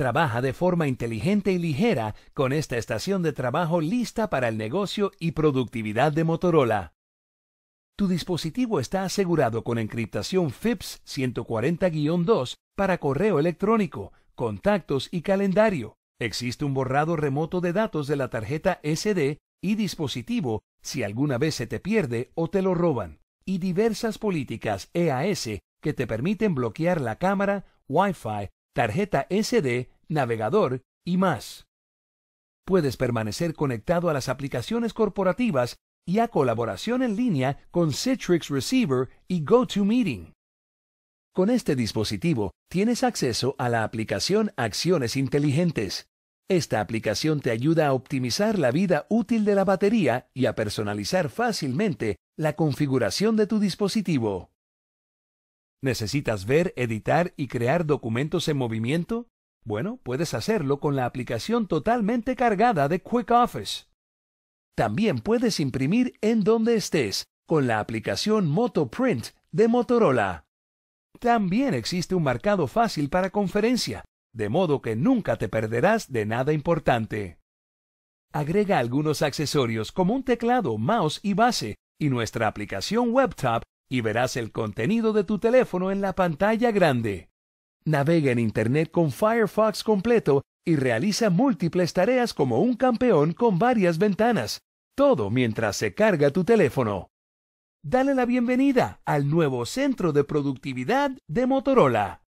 Trabaja de forma inteligente y ligera con esta estación de trabajo lista para el negocio y productividad de Motorola. Tu dispositivo está asegurado con encriptación FIPS 140-2 para correo electrónico, contactos y calendario. Existe un borrado remoto de datos de la tarjeta SD y dispositivo si alguna vez se te pierde o te lo roban, y diversas políticas EAS que te permiten bloquear la cámara, Wi-Fi tarjeta SD, navegador y más. Puedes permanecer conectado a las aplicaciones corporativas y a colaboración en línea con Citrix Receiver y GoToMeeting. Con este dispositivo tienes acceso a la aplicación Acciones Inteligentes. Esta aplicación te ayuda a optimizar la vida útil de la batería y a personalizar fácilmente la configuración de tu dispositivo. ¿Necesitas ver, editar y crear documentos en movimiento? Bueno, puedes hacerlo con la aplicación totalmente cargada de QuickOffice. También puedes imprimir en donde estés con la aplicación MotoPrint de Motorola. También existe un marcado fácil para conferencia, de modo que nunca te perderás de nada importante. Agrega algunos accesorios como un teclado, mouse y base, y nuestra aplicación WebTop y verás el contenido de tu teléfono en la pantalla grande. Navega en Internet con Firefox completo y realiza múltiples tareas como un campeón con varias ventanas, todo mientras se carga tu teléfono. Dale la bienvenida al nuevo Centro de Productividad de Motorola.